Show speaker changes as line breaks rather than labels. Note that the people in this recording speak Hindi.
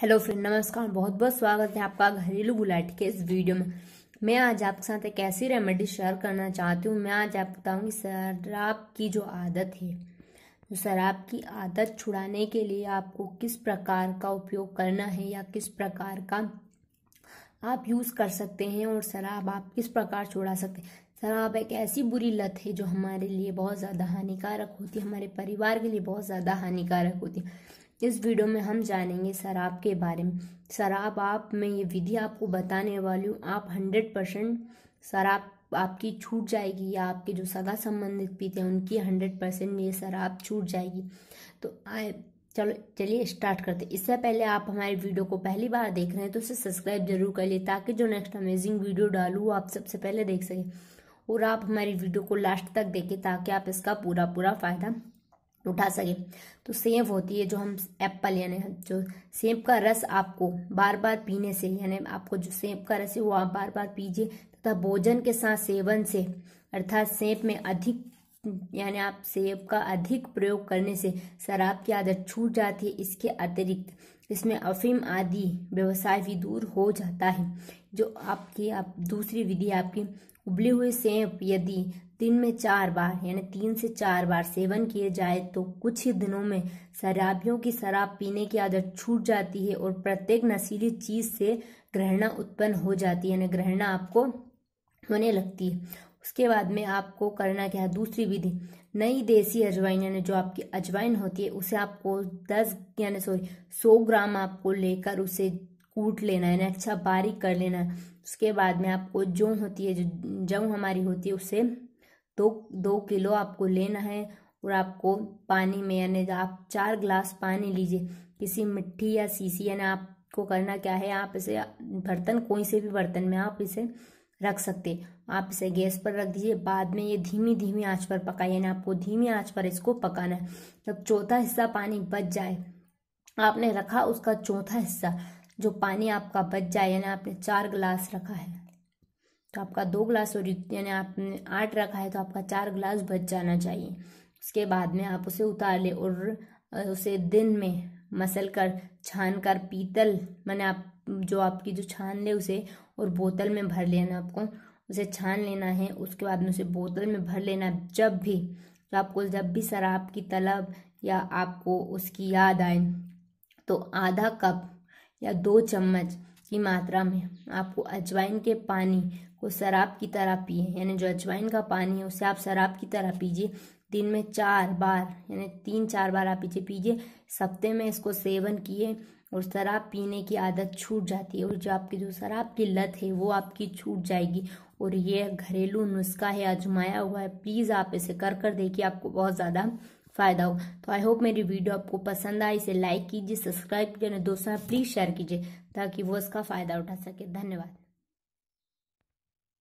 हेलो फ्रेंड नमस्कार बहुत बहुत स्वागत है आपका घरेलू गुलाटी के इस वीडियो में मैं आज आपके साथ एक ऐसी रेमेडी शेयर करना चाहती हूँ मैं आज आपको बताऊँगी शराब की जो आदत है तो शराब की आदत छुड़ाने के लिए आपको किस प्रकार का उपयोग करना है या किस प्रकार का आप यूज़ कर सकते हैं और शराब आप किस प्रकार छुड़ा सकते हैं शराब एक ऐसी बुरी लत है जो हमारे लिए बहुत ज़्यादा हानिकारक होती है हमारे परिवार के लिए बहुत ज़्यादा हानिकारक होती है इस वीडियो में हम जानेंगे शराब के बारे में शराब आप मैं ये विधि आपको बताने वाली हूँ आप हंड्रेड परसेंट शराब आपकी छूट जाएगी या आपके जो सगा संबंधित पीते हैं उनकी हंड्रेड परसेंट ये शराब छूट जाएगी तो आए चलो चलिए स्टार्ट करते हैं इससे पहले आप हमारे वीडियो को पहली बार देख रहे हैं तो उसे सब्सक्राइब जरूर कर लिए ताकि जो नेक्स्ट अमेजिंग वीडियो डालू आप सबसे पहले देख सकें और आप हमारी वीडियो को लास्ट तक देखें ताकि आप इसका पूरा पूरा फ़ायदा उठा सके तो सेब होती है जो हम एप्पल यानी जो सेब का रस आपको बार बार पीने से यानी आपको जो सेब का रस है वो आप बार बार पीजिए तथा भोजन के साथ सेवन से अर्थात सेब में अधिक यानी आप सेब का अधिक प्रयोग करने से शराब की आदत छूट जाती है इसके अतिरिक्त इसमें अफीम आदि व्यवसाय भी दूर हो जाता है जो आपकी आप दूसरी विधि आपकी उबले हुए सेब यदि दिन में चार बार यानी तीन से चार बार सेवन किए जाए तो कुछ ही दिनों में शराबियों की शराब पीने की आदत छूट जाती है और प्रत्येक नशीली चीज़ से ग्रहणा उत्पन्न हो जाती है यानी ग्रहणा आपको होने लगती है उसके बाद में आपको करना क्या है दूसरी विधि नई देसी अजवाइन यानी जो आपकी अजवाइन होती है उसे आपको दस यानी सॉरी सौ ग्राम आपको लेकर उसे कूट लेना है अच्छा बारीक कर लेना है उसके बाद में आपको जो होती है जो जौ हमारी होती है उसे दो दो किलो आपको लेना है और आपको पानी में यानी आप चार ग्लास पानी लीजिए किसी मिट्टी या सीसी यानी आपको करना क्या है आप इसे बर्तन कोई से भी बर्तन में आप इसे रख सकते आप इसे गैस पर रख दीजिए बाद में ये धीमी धीमी आंच पर पकाइए ना आपको धीमी आंच पर इसको पकाना है जब चौथा हिस्सा पानी बच जाए आपने रखा उसका चौथा हिस्सा जो पानी आपका बच जाए यानी आपने चार गिलास रखा है तो आपका दो गिलास और यानी आपने आठ रखा है तो आपका चार गिलास बच जाना चाहिए उसके बाद में आप उसे उतार ले और उसे दिन में मसल कर छान कर पीतल मैंने आप जो आपकी जो छान ले उसे और बोतल में भर लेना आपको उसे छान लेना है उसके बाद में उसे बोतल में भर लेना जब भी तो आपको जब भी शराब की तलब या आपको उसकी याद आए तो आधा कप या दो चम्मच की मात्रा में आपको अजवाइन के पानी को शराब की तरह पिए यानी जो अजवाइन का पानी है उसे आप शराब की तरह पीजिए दिन में चार बार यानी तीन चार बार आप इसे पीजिए सप्ते में इसको सेवन किए और शराब पीने की आदत छूट जाती है और जो आपकी जो शराब की लत है वो आपकी छूट जाएगी और ये घरेलू नुस्खा है आजमाया हुआ है प्लीज़ आप इसे कर कर देखिए आपको बहुत ज़्यादा फ़ायदा हो तो आई होप मेरी वीडियो आपको पसंद आए इसे लाइक कीजिए सब्सक्राइब कीजिए दोस्तों प्लीज़ शेयर कीजिए ताकि वो इसका फ़ायदा उठा सके धन्यवाद